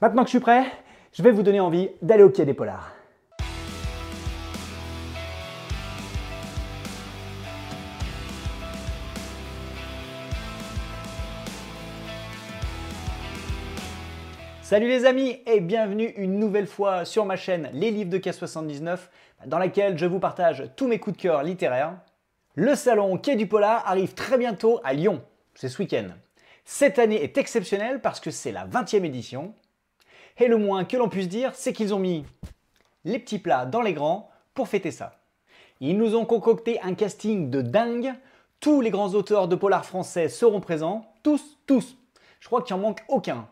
Maintenant que je suis prêt, je vais vous donner envie d'aller au Quai des polars. Salut les amis et bienvenue une nouvelle fois sur ma chaîne Les Livres de K79 dans laquelle je vous partage tous mes coups de cœur littéraires. Le salon Quai du Polar arrive très bientôt à Lyon, c'est ce week-end. Cette année est exceptionnelle parce que c'est la 20e édition et le moins que l'on puisse dire, c'est qu'ils ont mis les petits plats dans les grands pour fêter ça. Ils nous ont concocté un casting de dingue. Tous les grands auteurs de polar français seront présents. Tous, tous. Je crois qu'il en manque aucun.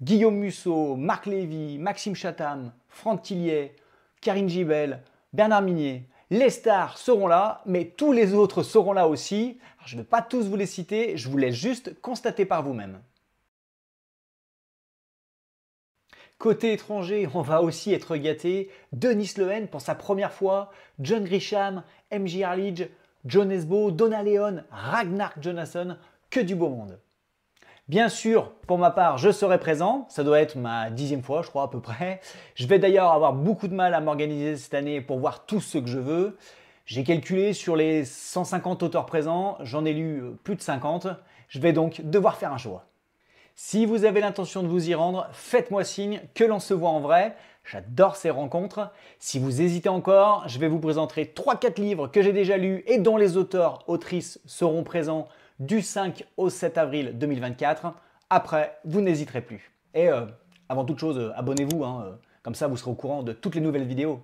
Guillaume Musso, Marc Lévy, Maxime Chatham, Franck Tillier, Karine Gibel, Bernard Minier. Les stars seront là, mais tous les autres seront là aussi. je ne vais pas tous vous les citer, je vous laisse juste constater par vous-même. Côté étranger, on va aussi être gâté. Denis Lehen pour sa première fois, John Grisham, MJ Harledge, John Esbo, Donna Leon, Ragnar Jonasson, que du beau monde. Bien sûr, pour ma part, je serai présent. Ça doit être ma dixième fois, je crois, à peu près. Je vais d'ailleurs avoir beaucoup de mal à m'organiser cette année pour voir tout ce que je veux. J'ai calculé sur les 150 auteurs présents, j'en ai lu plus de 50. Je vais donc devoir faire un choix. Si vous avez l'intention de vous y rendre, faites-moi signe que l'on se voit en vrai. J'adore ces rencontres. Si vous hésitez encore, je vais vous présenter 3-4 livres que j'ai déjà lus et dont les auteurs, autrices seront présents du 5 au 7 avril 2024. Après, vous n'hésiterez plus. Et euh, avant toute chose, euh, abonnez-vous, hein, euh, comme ça vous serez au courant de toutes les nouvelles vidéos.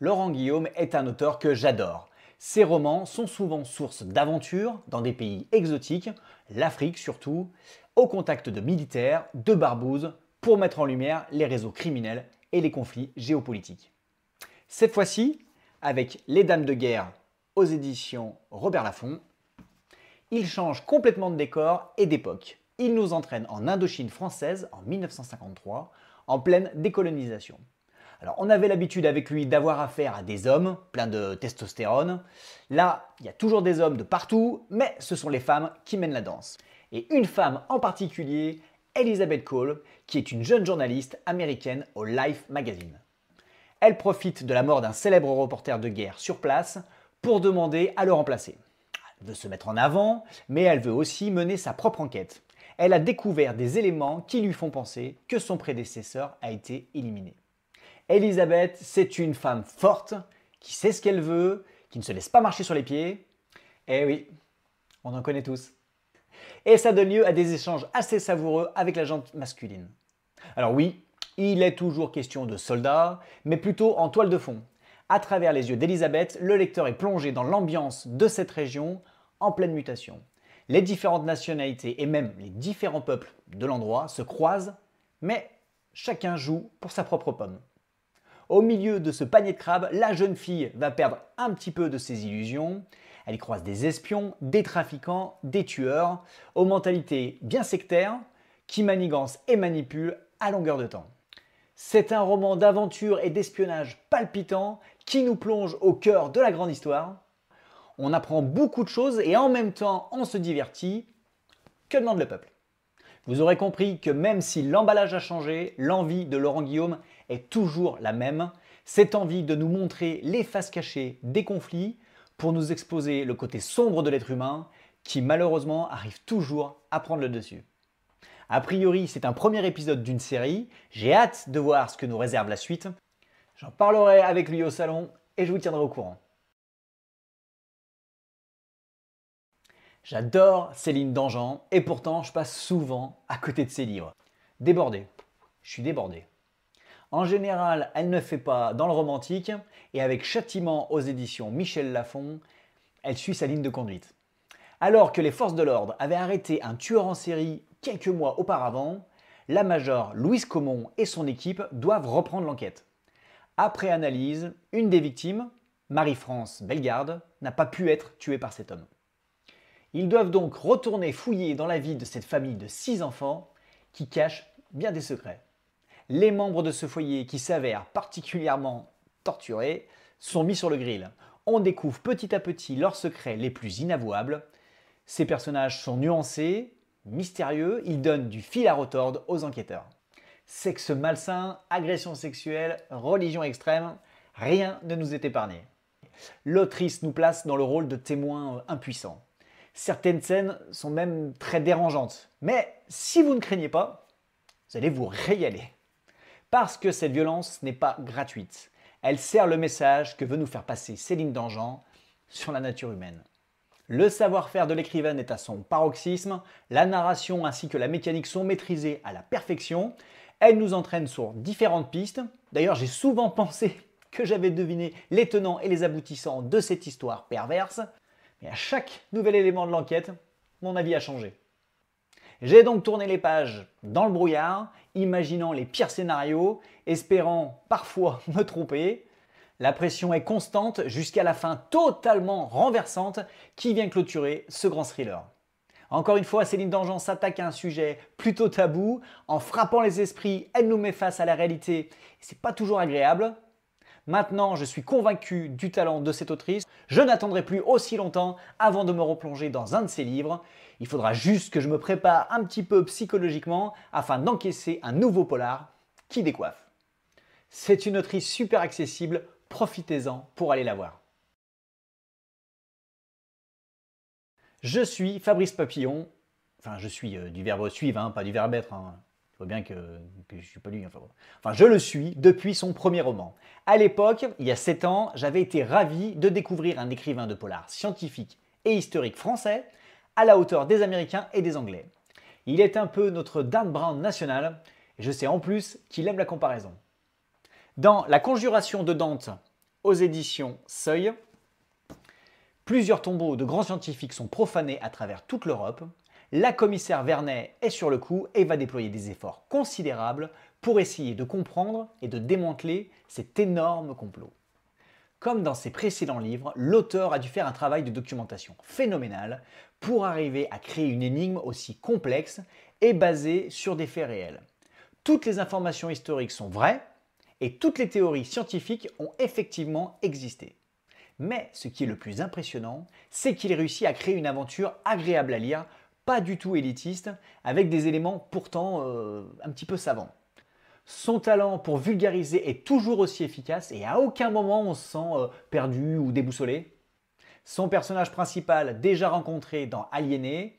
Laurent Guillaume est un auteur que j'adore. Ces romans sont souvent source d'aventures dans des pays exotiques, l'Afrique surtout, au contact de militaires, de barbouzes, pour mettre en lumière les réseaux criminels et les conflits géopolitiques. Cette fois-ci, avec Les Dames de guerre aux éditions Robert Laffont, il change complètement de décor et d'époque. Il nous entraîne en Indochine française en 1953, en pleine décolonisation. Alors on avait l'habitude avec lui d'avoir affaire à des hommes, pleins de testostérone. Là, il y a toujours des hommes de partout, mais ce sont les femmes qui mènent la danse. Et une femme en particulier, Elizabeth Cole, qui est une jeune journaliste américaine au Life Magazine. Elle profite de la mort d'un célèbre reporter de guerre sur place pour demander à le remplacer. Elle veut se mettre en avant, mais elle veut aussi mener sa propre enquête. Elle a découvert des éléments qui lui font penser que son prédécesseur a été éliminé. Elisabeth, c'est une femme forte, qui sait ce qu'elle veut, qui ne se laisse pas marcher sur les pieds. Eh oui, on en connaît tous. Et ça donne lieu à des échanges assez savoureux avec la jante masculine. Alors oui, il est toujours question de soldats, mais plutôt en toile de fond. À travers les yeux d'Elisabeth, le lecteur est plongé dans l'ambiance de cette région en pleine mutation. Les différentes nationalités et même les différents peuples de l'endroit se croisent, mais chacun joue pour sa propre pomme. Au milieu de ce panier de crabes, la jeune fille va perdre un petit peu de ses illusions. Elle croise des espions, des trafiquants, des tueurs, aux mentalités bien sectaires, qui manigancent et manipulent à longueur de temps. C'est un roman d'aventure et d'espionnage palpitant qui nous plonge au cœur de la grande histoire. On apprend beaucoup de choses et en même temps on se divertit. Que demande le peuple Vous aurez compris que même si l'emballage a changé, l'envie de Laurent Guillaume est toujours la même, cette envie de nous montrer les faces cachées des conflits pour nous exposer le côté sombre de l'être humain qui malheureusement arrive toujours à prendre le dessus. A priori, c'est un premier épisode d'une série, j'ai hâte de voir ce que nous réserve la suite. J'en parlerai avec lui au salon et je vous tiendrai au courant. J'adore Céline Dangean et pourtant je passe souvent à côté de ses livres. Débordé. Je suis débordé. En général, elle ne fait pas dans le romantique, et avec Châtiment aux éditions Michel Lafon, elle suit sa ligne de conduite. Alors que les forces de l'ordre avaient arrêté un tueur en série quelques mois auparavant, la major Louise Comon et son équipe doivent reprendre l'enquête. Après analyse, une des victimes, Marie-France Bellegarde, n'a pas pu être tuée par cet homme. Ils doivent donc retourner fouiller dans la vie de cette famille de six enfants qui cache bien des secrets les membres de ce foyer qui s'avèrent particulièrement torturés sont mis sur le grill. On découvre petit à petit leurs secrets les plus inavouables. Ces personnages sont nuancés, mystérieux, ils donnent du fil à retordre aux enquêteurs. Sexe malsain, agression sexuelle, religion extrême, rien ne nous est épargné. L'autrice nous place dans le rôle de témoin impuissant. Certaines scènes sont même très dérangeantes. Mais si vous ne craignez pas, vous allez vous régaler parce que cette violence n'est pas gratuite. Elle sert le message que veut nous faire passer Céline Dangean sur la nature humaine. Le savoir-faire de l'écrivaine est à son paroxysme, la narration ainsi que la mécanique sont maîtrisées à la perfection, elle nous entraîne sur différentes pistes. D'ailleurs, j'ai souvent pensé que j'avais deviné les tenants et les aboutissants de cette histoire perverse, mais à chaque nouvel élément de l'enquête, mon avis a changé. J'ai donc tourné les pages dans le brouillard, imaginant les pires scénarios, espérant parfois me tromper. La pression est constante jusqu'à la fin totalement renversante qui vient clôturer ce grand thriller. Encore une fois, Céline Dangean s'attaque à un sujet plutôt tabou. En frappant les esprits, elle nous met face à la réalité. C'est pas toujours agréable, Maintenant, je suis convaincu du talent de cette autrice. Je n'attendrai plus aussi longtemps avant de me replonger dans un de ses livres. Il faudra juste que je me prépare un petit peu psychologiquement afin d'encaisser un nouveau polar qui décoiffe. C'est une autrice super accessible, profitez-en pour aller la voir. Je suis Fabrice Papillon, enfin je suis euh, du verbe suivre, hein, pas du verbe être. Hein. Je bien que, je suis pas lui. Enfin, je le suis depuis son premier roman. À l'époque, il y a 7 ans, j'avais été ravi de découvrir un écrivain de polar scientifique et historique français à la hauteur des Américains et des Anglais. Il est un peu notre Dan Brown national, et je sais en plus qu'il aime la comparaison. Dans La Conjuration de Dante aux éditions Seuil, plusieurs tombeaux de grands scientifiques sont profanés à travers toute l'Europe la commissaire Vernet est sur le coup et va déployer des efforts considérables pour essayer de comprendre et de démanteler cet énorme complot. Comme dans ses précédents livres, l'auteur a dû faire un travail de documentation phénoménal pour arriver à créer une énigme aussi complexe et basée sur des faits réels. Toutes les informations historiques sont vraies et toutes les théories scientifiques ont effectivement existé. Mais ce qui est le plus impressionnant, c'est qu'il réussit à créer une aventure agréable à lire du tout élitiste, avec des éléments pourtant euh, un petit peu savants. Son talent pour vulgariser est toujours aussi efficace et à aucun moment on se sent euh, perdu ou déboussolé. Son personnage principal, déjà rencontré dans Aliéné,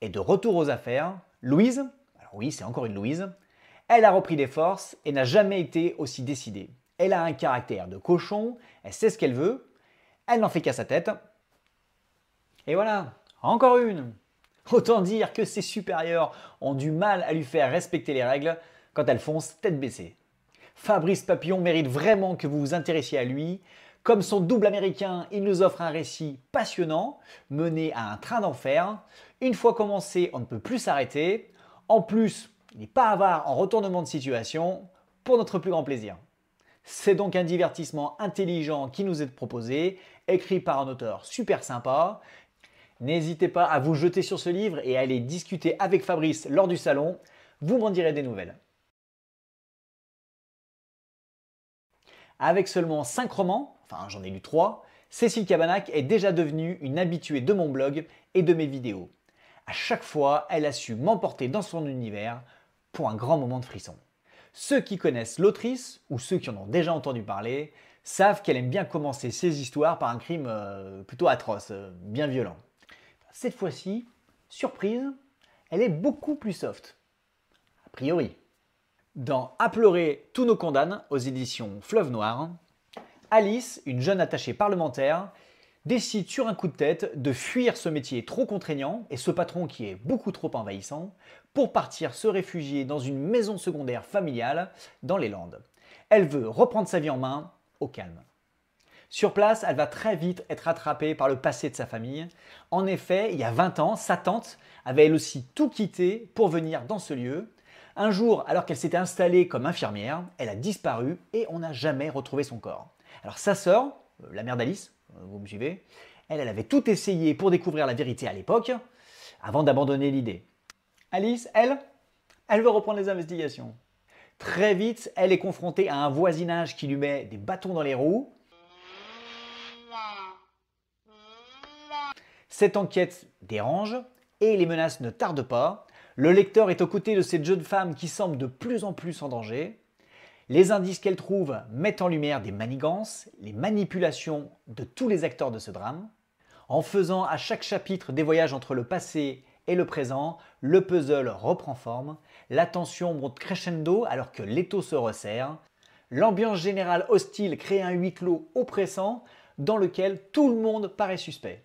est de retour aux affaires. Louise, alors oui, c'est encore une Louise, elle a repris des forces et n'a jamais été aussi décidée. Elle a un caractère de cochon, elle sait ce qu'elle veut, elle n'en fait qu'à sa tête. Et voilà, encore une Autant dire que ses supérieurs ont du mal à lui faire respecter les règles quand elle fonce tête baissée. Fabrice Papillon mérite vraiment que vous vous intéressiez à lui. Comme son double américain, il nous offre un récit passionnant, mené à un train d'enfer. Une fois commencé, on ne peut plus s'arrêter. En plus, il n'est pas avare en retournement de situation, pour notre plus grand plaisir. C'est donc un divertissement intelligent qui nous est proposé, écrit par un auteur super sympa, N'hésitez pas à vous jeter sur ce livre et à aller discuter avec Fabrice lors du salon. Vous m'en direz des nouvelles. Avec seulement 5 romans, enfin j'en ai lu 3, Cécile Cabanac est déjà devenue une habituée de mon blog et de mes vidéos. À chaque fois, elle a su m'emporter dans son univers pour un grand moment de frisson. Ceux qui connaissent l'autrice, ou ceux qui en ont déjà entendu parler, savent qu'elle aime bien commencer ses histoires par un crime euh, plutôt atroce, euh, bien violent cette fois-ci, surprise, elle est beaucoup plus soft. A priori. Dans A pleurer, tous nos condamnes aux éditions Fleuve Noir, Alice, une jeune attachée parlementaire, décide sur un coup de tête de fuir ce métier trop contraignant et ce patron qui est beaucoup trop envahissant pour partir se réfugier dans une maison secondaire familiale dans les Landes. Elle veut reprendre sa vie en main au calme. Sur place, elle va très vite être rattrapée par le passé de sa famille. En effet, il y a 20 ans, sa tante avait elle aussi tout quitté pour venir dans ce lieu. Un jour, alors qu'elle s'était installée comme infirmière, elle a disparu et on n'a jamais retrouvé son corps. Alors sa sœur, euh, la mère d'Alice, euh, vous me suivez, elle, elle avait tout essayé pour découvrir la vérité à l'époque, avant d'abandonner l'idée. Alice, elle, elle veut reprendre les investigations. Très vite, elle est confrontée à un voisinage qui lui met des bâtons dans les roues. Cette enquête dérange et les menaces ne tardent pas. Le lecteur est aux côtés de cette jeune femme qui semble de plus en plus en danger. Les indices qu'elle trouve mettent en lumière des manigances, les manipulations de tous les acteurs de ce drame. En faisant à chaque chapitre des voyages entre le passé et le présent, le puzzle reprend forme, la tension monte crescendo alors que l'étau se resserre, l'ambiance générale hostile crée un huis clos oppressant dans lequel tout le monde paraît suspect.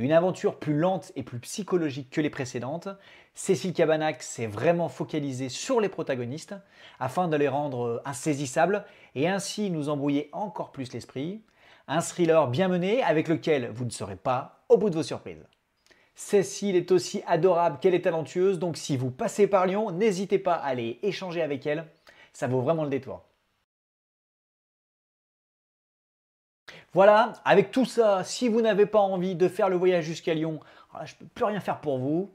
Une aventure plus lente et plus psychologique que les précédentes, Cécile Cabanac s'est vraiment focalisée sur les protagonistes afin de les rendre euh, insaisissables et ainsi nous embrouiller encore plus l'esprit. Un thriller bien mené avec lequel vous ne serez pas au bout de vos surprises. Cécile est aussi adorable qu'elle est talentueuse, donc si vous passez par Lyon, n'hésitez pas à aller échanger avec elle, ça vaut vraiment le détour. Voilà, avec tout ça, si vous n'avez pas envie de faire le voyage jusqu'à Lyon, ah, je ne peux plus rien faire pour vous.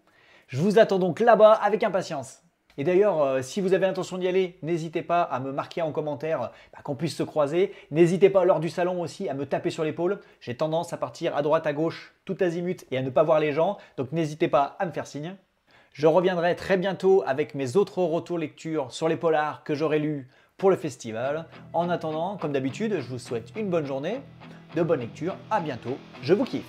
Je vous attends donc là-bas avec impatience. Et d'ailleurs, euh, si vous avez l'intention d'y aller, n'hésitez pas à me marquer en commentaire bah, qu'on puisse se croiser. N'hésitez pas lors du salon aussi à me taper sur l'épaule. J'ai tendance à partir à droite, à gauche, tout azimut et à ne pas voir les gens. Donc n'hésitez pas à me faire signe. Je reviendrai très bientôt avec mes autres retours lectures sur les polars que j'aurai lus pour le festival. En attendant, comme d'habitude, je vous souhaite une bonne journée, de bonnes lectures, à bientôt, je vous kiffe